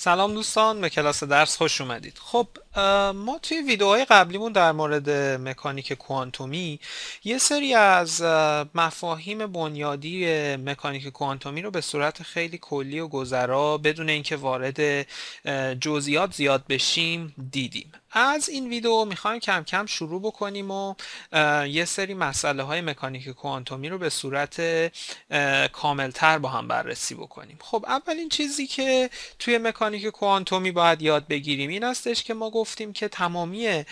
سلام دوستان به کلاس درس خوش اومدید خب ما توی ویدیوهای قبلیمون در مورد مکانیک کوانتومی یه سری از مفاهیم بنیادی مکانیک کوانتومی رو به صورت خیلی کلی و گذرا بدون اینکه وارد جزئیات زیاد بشیم دیدیم از این ویدیو میخوایم کم کم شروع بکنیم و یه سری مسئله های مکانیک کوانتومی رو به صورت کاملتر با هم بررسی بکنیم خب اولین چیزی که توی مکانیک کوانتومی باید یاد بگیریم این هستش که ما گفتیم که تمامی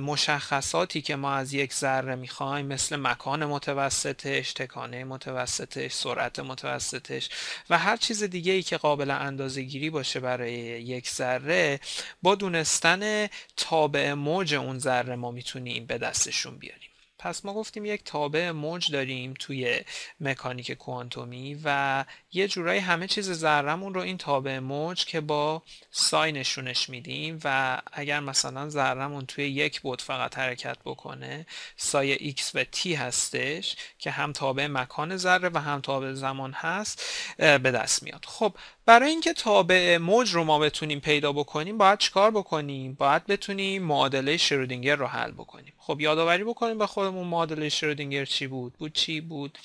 مشخصاتی که ما از یک ذره میخوایم مثل مکان متوسطش تکانه متوسطش سرعت متوسطش و هر چیز دیگه ای که قابل اندازه گیری باشه برای یک ذره با دونستن تابع موج اون ذره ما میتونیم به دستشون بیاریم پس ما گفتیم یک تابع موج داریم توی مکانیک کوانتومی و یه جورایی همه چیز ذرهمون رو این تابع موج که با ساینشونش میدیم و اگر مثلا ذرهمون توی یک بود فقط حرکت بکنه سای x و t هستش که هم تابع مکان ذره و هم تابع زمان هست به دست میاد خب برای اینکه تابع موج رو ما بتونیم پیدا بکنیم باید چیکار بکنیم باید بتونیم معادله شرودینگر رو حل بکنیم خب یادآوری بکنیم به خودمون معادله شرودینگر چی بود بود چی بود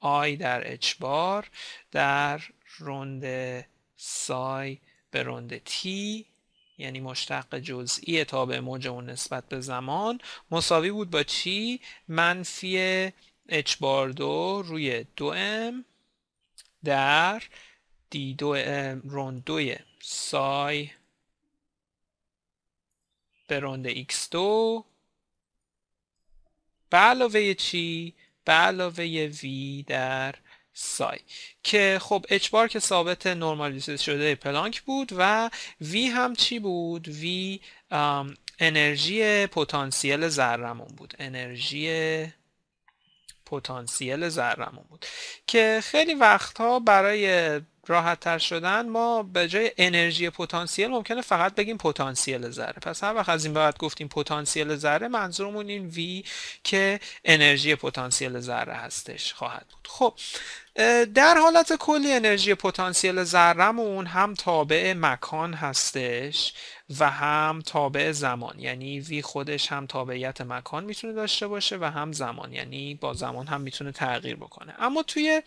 آی در اچ بار در روند سای به روند تی یعنی مشتق جزئی تابع موج نسبت به زمان مساوی بود با چی منفی اچ بار دو روی دو ام در دی دو ام روند دوی سای به روند x دو به علاوه چی؟ به علاوه وی در سای که خب اچ بار که ثابت نرمالیزه شده پلانک بود و وی هم چی بود؟ وی انرژی پتانسیل ذرمون بود انرژی پتانسیل ذرمون بود که خیلی وقتها برای راحت تر شدن ما به جای انرژی پتانسیل ممکنه فقط بگیم پتانسیل ذره پس هر وقت از این بعد گفتیم پتانسیل ذره منظورمون این وی که انرژی پتانسیل ذره هستش خواهد بود خب در حالت کلی انرژی پتانسیل اون هم تابع مکان هستش و هم تابع زمان یعنی وی خودش هم تابعیت مکان میتونه داشته باشه و هم زمان یعنی با زمان هم میتونه تغییر بکنه اما توی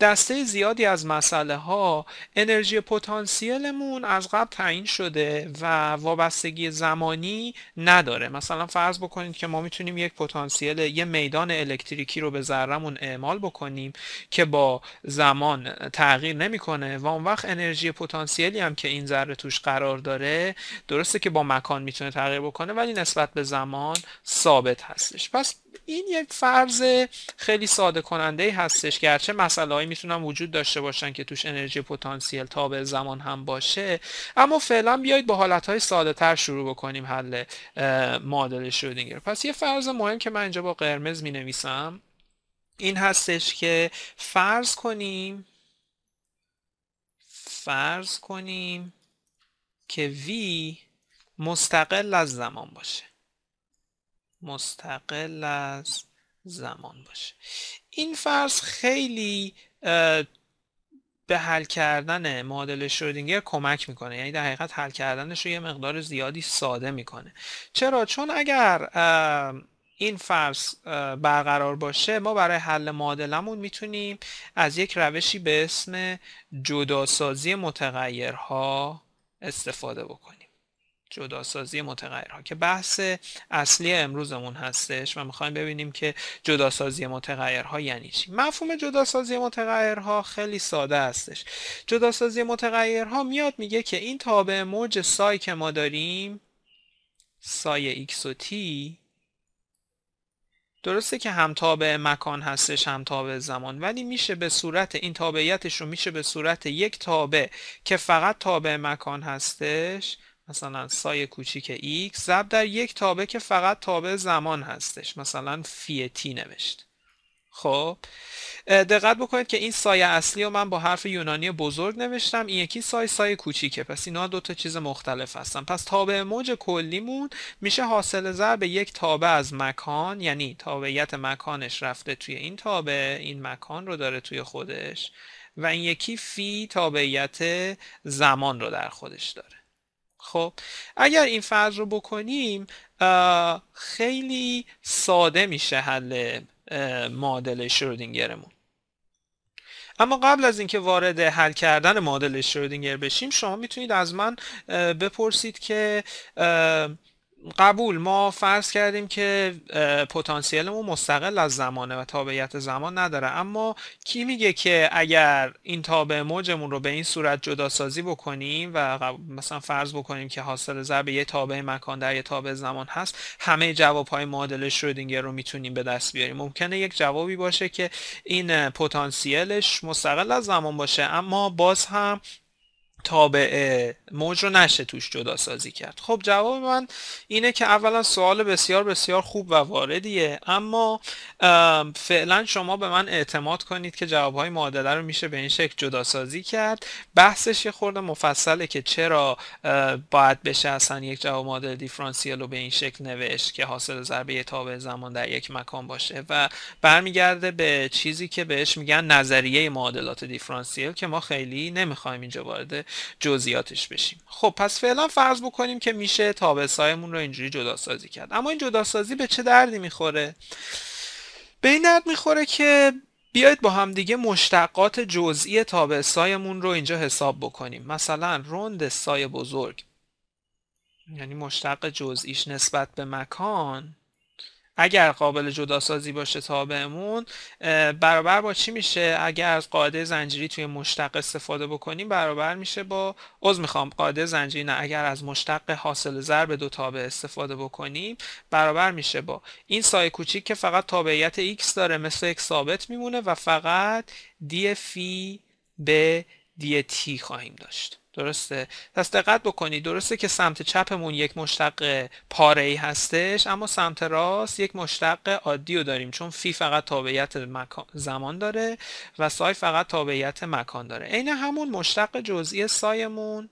دسته زیادی از مسئله ها انرژی پتانسیلمون از قبل تعیین شده و وابستگی زمانی نداره مثلا فرض بکنید که ما میتونیم یک پتانسیل یه میدان الکتریکی رو به ذرهمون اعمال بکنیم که با زمان تغییر نمیکنه و اون وقت انرژی پتانسیلی هم که این ذره توش قرار داره درسته که با مکان میتونه تغییر بکنه ولی نسبت به زمان ثابت هستش پس این یک فرض خیلی ساده کننده هستش گرچه مسئله هایی میتونن وجود داشته باشن که توش انرژی پتانسیل تابع زمان هم باشه اما فعلا بیایید با حالت های ساده تر شروع بکنیم حل معادله شرودینگر پس یه فرض مهم که من اینجا با قرمز می نویسم این هستش که فرض کنیم فرض کنیم که v مستقل از زمان باشه مستقل از زمان باشه این فرض خیلی به حل کردن معادله شرودینگر کمک میکنه یعنی در حقیقت حل کردنش رو یه مقدار زیادی ساده میکنه چرا چون اگر این فرض برقرار باشه ما برای حل معادلمون میتونیم از یک روشی به اسم جداسازی متغیرها استفاده بکنیم جداسازی متغیرها که بحث اصلی امروزمون هستش و میخوایم ببینیم که جداسازی متغیرها یعنی چی مفهوم جداسازی متغیرها خیلی ساده هستش جداسازی متغیرها میاد میگه که این تابع موج سای که ما داریم سای x و درسته که هم تابع مکان هستش هم تابع زمان ولی میشه به صورت این تابعیتش رو میشه به صورت یک تابع که فقط تابع مکان هستش مثلا سای کوچیک x زب در یک تابع که فقط تابع زمان هستش مثلا فی تی نوشت خب دقت بکنید که این سایه اصلی رو من با حرف یونانی بزرگ نوشتم این یکی سایه سایه کوچیکه پس اینا دو تا چیز مختلف هستن پس تابع موج کلیمون میشه حاصل ضرب یک تابع از مکان یعنی تابعیت مکانش رفته توی این تابع این مکان رو داره توی خودش و این یکی فی تابعیت زمان رو در خودش داره خب اگر این فرض رو بکنیم خیلی ساده میشه حل معادله شرودینگرمون اما قبل از اینکه وارد حل کردن معادله شرودینگر بشیم شما میتونید از من بپرسید که قبول ما فرض کردیم که پتانسیلمون مستقل از زمانه و تابعیت زمان نداره اما کی میگه که اگر این تابع موجمون رو به این صورت جدا سازی بکنیم و مثلا فرض بکنیم که حاصل ضرب یه تابع مکان در یه تابع زمان هست همه جواب های معادله شرودینگر رو میتونیم به دست بیاریم ممکنه یک جوابی باشه که این پتانسیلش مستقل از زمان باشه اما باز هم تابع موج رو نشه توش جدا سازی کرد خب جواب من اینه که اولا سوال بسیار بسیار خوب و واردیه اما فعلا شما به من اعتماد کنید که جوابهای معادله رو میشه به این شکل جدا سازی کرد بحثش یه خورده مفصله که چرا باید بشه اصلا یک جواب معادله دیفرانسیل رو به این شکل نوشت که حاصل ضربه تابع زمان در یک مکان باشه و برمیگرده به چیزی که بهش میگن نظریه معادلات دیفرانسیل که ما خیلی نمیخوایم اینجا وارد جزئیاتش بشیم خب پس فعلا فرض بکنیم که میشه تابسایمون رو اینجوری جدا سازی کرد اما این جدا سازی به چه دردی میخوره به این درد میخوره که بیاید با همدیگه مشتقات جزئی تابع سایمون رو اینجا حساب بکنیم مثلا روند سای بزرگ یعنی مشتق جزئیش نسبت به مکان اگر قابل جداسازی باشه تابعمون برابر با چی میشه اگر از قاعده زنجیری توی مشتق استفاده بکنیم برابر میشه با عذر میخوام قاعده زنجیری نه اگر از مشتق حاصل ضرب دو تابع استفاده بکنیم برابر میشه با این سایه کوچیک که فقط تابعیت x داره مثل x ثابت میمونه و فقط دی فی به دی تی خواهیم داشت درسته پس دقت بکنید درسته که سمت چپمون یک مشتق پاره ای هستش اما سمت راست یک مشتق عادی رو داریم چون فی فقط تابعیت زمان داره و سای فقط تابعیت مکان داره عین همون مشتق جزئی سایمون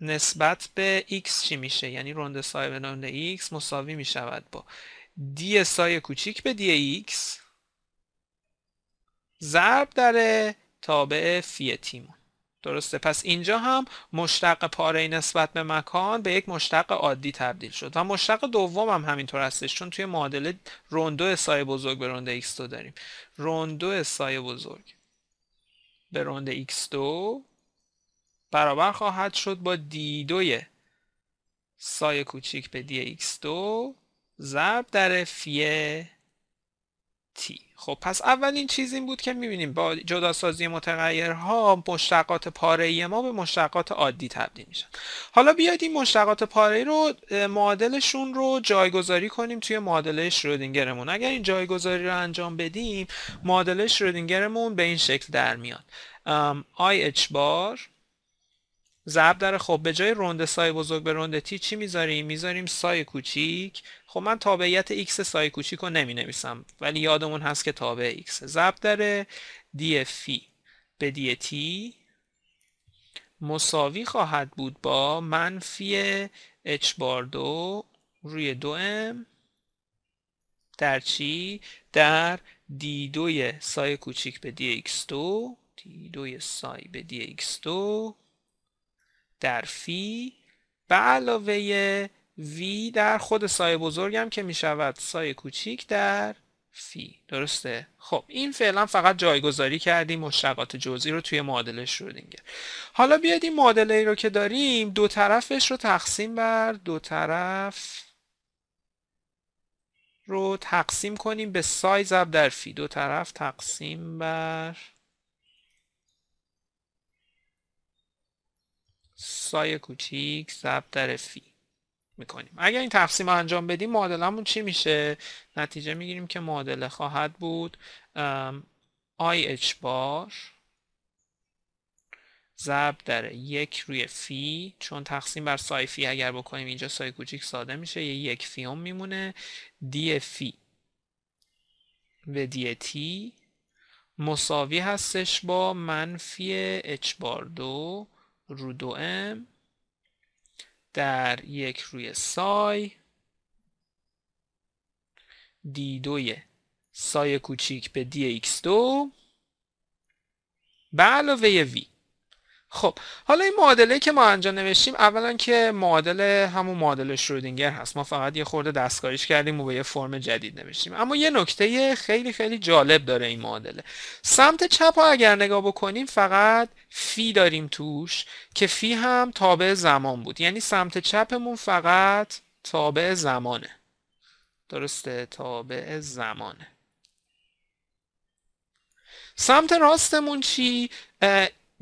نسبت به x چی میشه یعنی رند سای به روند x مساوی میشود با دی سای کوچیک به دی x ضرب در تابع فی تیمون درسته پس اینجا هم مشتق پاره نسبت به مکان به یک مشتق عادی تبدیل شد و مشتق دوم هم همینطور هستش چون توی معادله روندو سایه بزرگ به رونده x2 داریم روندو سایه بزرگ به رونده x2 برابر خواهد شد با دی 2 سایه کوچیک به دی x2 ضرب در فی خب پس اولین چیز این بود که میبینیم با جداسازی متغیرها مشتقات پاره ما به مشتقات عادی تبدیل میشن حالا بیاید این مشتقات پاره رو معادلشون رو جایگذاری کنیم توی معادله شرودینگرمون اگر این جایگذاری رو انجام بدیم معادله شرودینگرمون به این شکل در میاد اچ بار ضرب در خب به جای رونده سای بزرگ به رونده تی چی میذاریم میذاریم سای کوچیک خب من تابعیت x سای کوچیک رو نمی نویسم ولی یادمون هست که تابع x ضرب داره دی فی e به دی تی مساوی خواهد بود با منفی h بار 2 روی 2m در چی در دی 2 سایه کوچیک به دی x2 دی 2 سایه به دی x2 در فی e. به علاوه V در خود سایه بزرگم که می شود سایه کوچیک در فی درسته خب این فعلا فقط جایگذاری کردیم مشتقات جزئی رو توی معادله شرودینگر حالا بیاید این معادله رو که داریم دو طرفش رو تقسیم بر دو طرف رو تقسیم کنیم به سای اب در فی دو طرف تقسیم بر سای کوچیک ضرب در فی میکنیم اگر این تقسیم رو انجام بدیم معادلمون چی میشه نتیجه میگیریم که معادله خواهد بود آی اچ بار ضرب در یک روی فی چون تقسیم بر سای فی اگر بکنیم اینجا سای کوچیک ساده میشه یه یک فیوم میمونه دی فی و دی تی مساوی هستش با منفی h بار دو رو دو ام در یک روی سای دی دوی سای کوچیک به دی ایکس دو به علاوه وی خب حالا این معادله که ما انجام نوشتیم اولا که معادله همون معادله شرودینگر هست ما فقط یه خورده دستکاریش کردیم و به یه فرم جدید نوشتیم اما یه نکته خیلی خیلی جالب داره این معادله سمت چپ ها اگر نگاه بکنیم فقط فی داریم توش که فی هم تابع زمان بود یعنی سمت چپمون فقط تابع زمانه درسته تابع زمانه سمت راستمون چی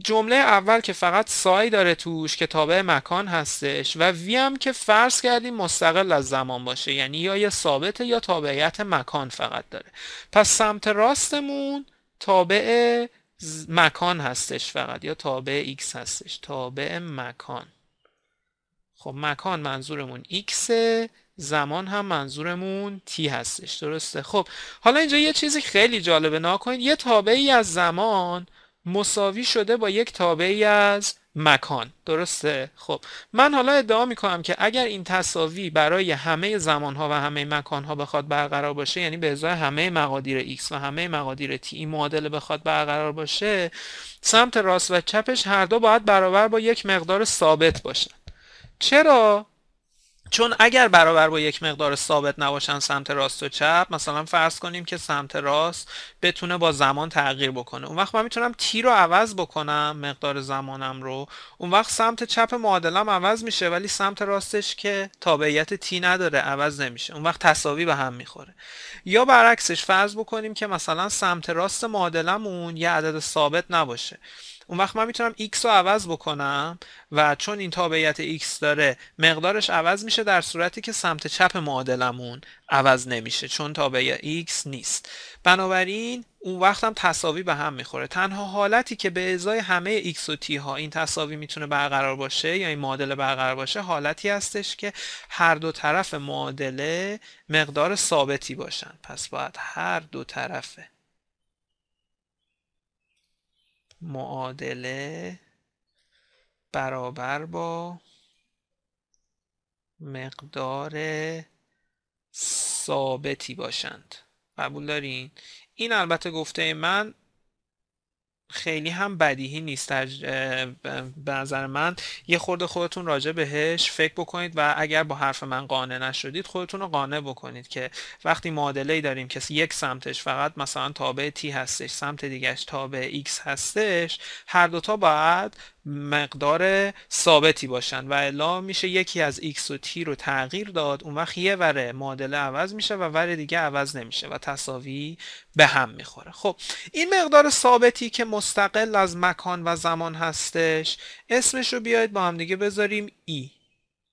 جمله اول که فقط سای داره توش که تابع مکان هستش و وی هم که فرض کردیم مستقل از زمان باشه یعنی یا یه ثابت یا تابعیت مکان فقط داره پس سمت راستمون تابع مکان هستش فقط یا تابع x هستش تابع مکان خب مکان منظورمون x زمان هم منظورمون t هستش درسته خب حالا اینجا یه چیزی خیلی جالبه کنید یه تابعی از زمان مساوی شده با یک تابعی از مکان درسته خب من حالا ادعا کنم که اگر این تصاوی برای همه ها و همه ها بخواد برقرار باشه یعنی به ازای همه مقادیر x و همه مقادیر t این معادله بخواد برقرار باشه سمت راست و چپش هر دو باید برابر با یک مقدار ثابت باشن چرا چون اگر برابر با یک مقدار ثابت نباشن سمت راست و چپ مثلا فرض کنیم که سمت راست بتونه با زمان تغییر بکنه اون وقت من میتونم تی رو عوض بکنم مقدار زمانم رو اون وقت سمت چپ معادلم عوض میشه ولی سمت راستش که تابعیت تی نداره عوض نمیشه اون وقت تصاوی به هم میخوره یا برعکسش فرض بکنیم که مثلا سمت راست معادلمون یه عدد ثابت نباشه اون وقت من میتونم x رو عوض بکنم و چون این تابعیت x داره مقدارش عوض میشه در صورتی که سمت چپ معادلمون عوض نمیشه چون تابعیت x نیست بنابراین اون وقت هم تصاوی به هم میخوره تنها حالتی که به ازای همه x و t ها این تصاوی میتونه برقرار باشه یا این معادله برقرار باشه حالتی هستش که هر دو طرف معادله مقدار ثابتی باشن پس باید هر دو طرفه معادله برابر با مقدار ثابتی باشند قبول دارین این البته گفته من خیلی هم بدیهی نیست به نظر من یه خورده خودتون راجع بهش فکر بکنید و اگر با حرف من قانع نشدید خودتون رو قانع بکنید که وقتی معادله داریم که یک سمتش فقط مثلا تابع تی هستش سمت دیگهش تابع ایکس هستش هر دوتا باید مقدار ثابتی باشن و الا میشه یکی از x و t رو تغییر داد اون وقت یه ور معادله عوض میشه و ور دیگه عوض نمیشه و تصاوی به هم میخوره خب این مقدار ثابتی که مستقل از مکان و زمان هستش اسمش رو بیاید با هم دیگه بذاریم ای e.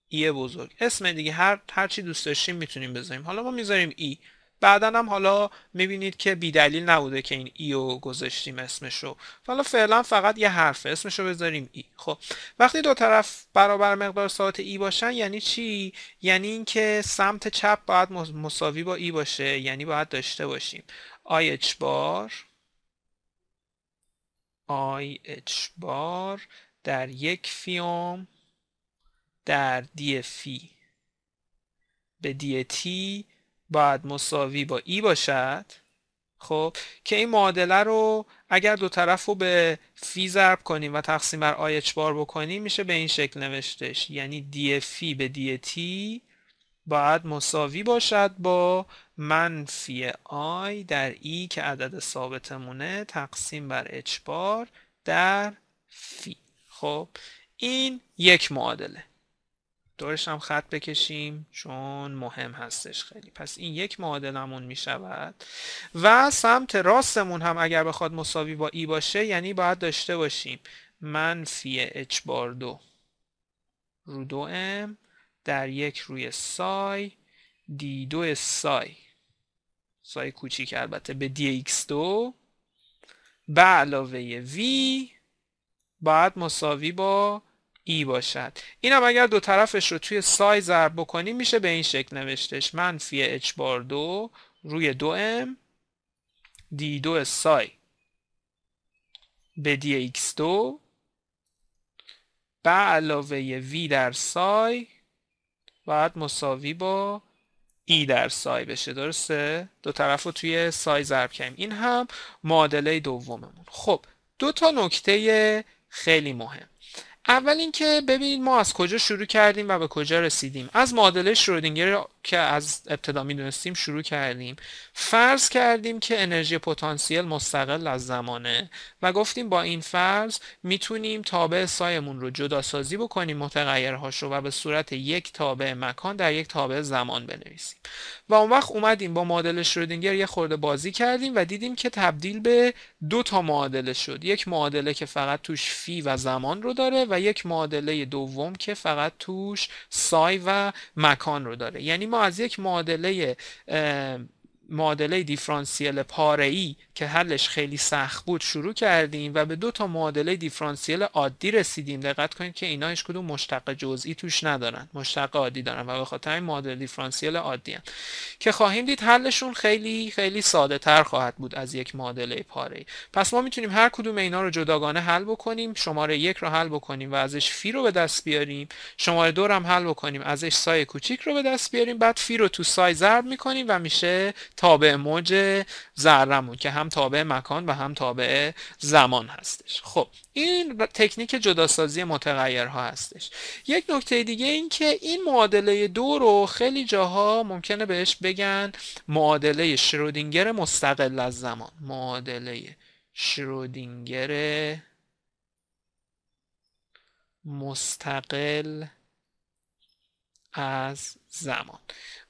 ای e بزرگ اسم دیگه هر هر چی دوست داشتیم میتونیم بذاریم حالا ما میذاریم ای e. بعدا هم حالا میبینید که بیدلیل نبوده که این رو گذاشتیم اسمش رو حالا فعلا فقط یه حرف اسمش رو بذاریم ای خب وقتی دو طرف برابر مقدار ساعت ای باشن یعنی چی یعنی اینکه سمت چپ باید مساوی با ای باشه یعنی باید داشته باشیم آی اچ بار آی اچ بار در یک فیوم در دی فی به دی تی باید مساوی با ای باشد خب که این معادله رو اگر دو طرف رو به فی ضرب کنیم و تقسیم بر آی اچ بار بکنیم میشه به این شکل نوشتش یعنی دی فی e به دی تی باید مساوی باشد با منفی آی در ای e که عدد ثابتمونه تقسیم بر اچ بار در فی خب این یک معادله دورش هم خط بکشیم چون مهم هستش خیلی پس این یک معادلمون می شود و سمت راستمون هم اگر بخواد مساوی با ای باشه یعنی باید داشته باشیم منفی h بار دو رو دو ام در یک روی سای دی دو سای سای کوچیک البته به دی ایکس دو به علاوه وی باید مساوی با ای باشد این هم اگر دو طرفش رو توی سای ضرب بکنیم میشه به این شکل نوشتش منفی اچ بار دو روی دو ام دی دو سای به دی ایکس دو به علاوه وی در سای باید مساوی با ای در سای بشه درسته؟ دو طرف رو توی سای ضرب کنیم این هم معادله دوممون خب دو تا نکته خیلی مهم اول اینکه ببینید ما از کجا شروع کردیم و به کجا رسیدیم از معادله شرودینگر که از ابتدا میدونستیم شروع کردیم فرض کردیم که انرژی پتانسیل مستقل از زمانه و گفتیم با این فرض میتونیم تابع سایمون رو جدا سازی بکنیم متغیرهاش رو و به صورت یک تابع مکان در یک تابع زمان بنویسیم و اون وقت اومدیم با معادل شرودینگر یه خورده بازی کردیم و دیدیم که تبدیل به دو تا معادله شد یک معادله که فقط توش فی و زمان رو داره و یک معادله دوم که فقط توش سای و مکان رو داره یعنی ما از یک معادله معادله دیفرانسیل پاره ای که حلش خیلی سخت بود شروع کردیم و به دو تا معادله دیفرانسیل عادی رسیدیم دقت کنید که اینا هیچ کدوم مشتق جزئی توش ندارن مشتق عادی دارن و به خاطر این معادله دیفرانسیل عادی هم. که خواهیم دید حلشون خیلی خیلی ساده تر خواهد بود از یک معادله پاره ای پس ما میتونیم هر کدوم اینا رو جداگانه حل بکنیم شماره یک رو حل بکنیم و ازش فی رو به دست بیاریم شماره دو رو هم حل بکنیم ازش سای کوچیک رو به دست بیاریم بعد فی رو تو سای ضرب میکنیم و میشه تابع موج زرمون که هم تابع مکان و هم تابع زمان هستش خب این تکنیک جداسازی متغیرها هستش یک نکته دیگه این که این معادله دو رو خیلی جاها ممکنه بهش بگن معادله شرودینگر مستقل از زمان معادله شرودینگر مستقل از زمان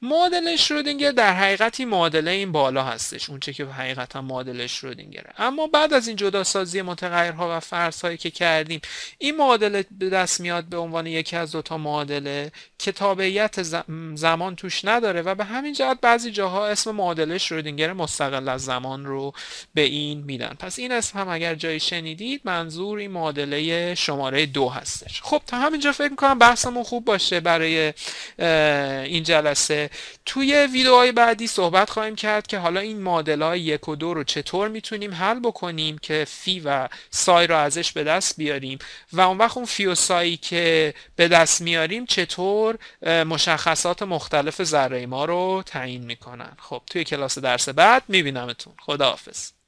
معادله شرودینگر در حقیقتی معادله این بالا هستش اونچه که حقیقتا معادله شرودینگره اما بعد از این جدا جداسازی متغیرها و فرضهایی که کردیم این معادله به دست میاد به عنوان یکی از دوتا معادله که تابعیت زمان توش نداره و به همین جهت بعضی جاها اسم معادله شرودینگر مستقل از زمان رو به این میدن پس این اسم هم اگر جایی شنیدید منظور این معادله شماره دو هستش خب تا همینجا فکر میکنم بحثمون خوب باشه برای این جلسه توی ویدیوهای بعدی صحبت خواهیم کرد که حالا این مدل های یک و دو رو چطور میتونیم حل بکنیم که فی و سای رو ازش به دست بیاریم و اون وقت اون فی و سایی که به دست میاریم چطور مشخصات مختلف ذره ما رو تعیین میکنن خب توی کلاس درس بعد میبینمتون خداحافظ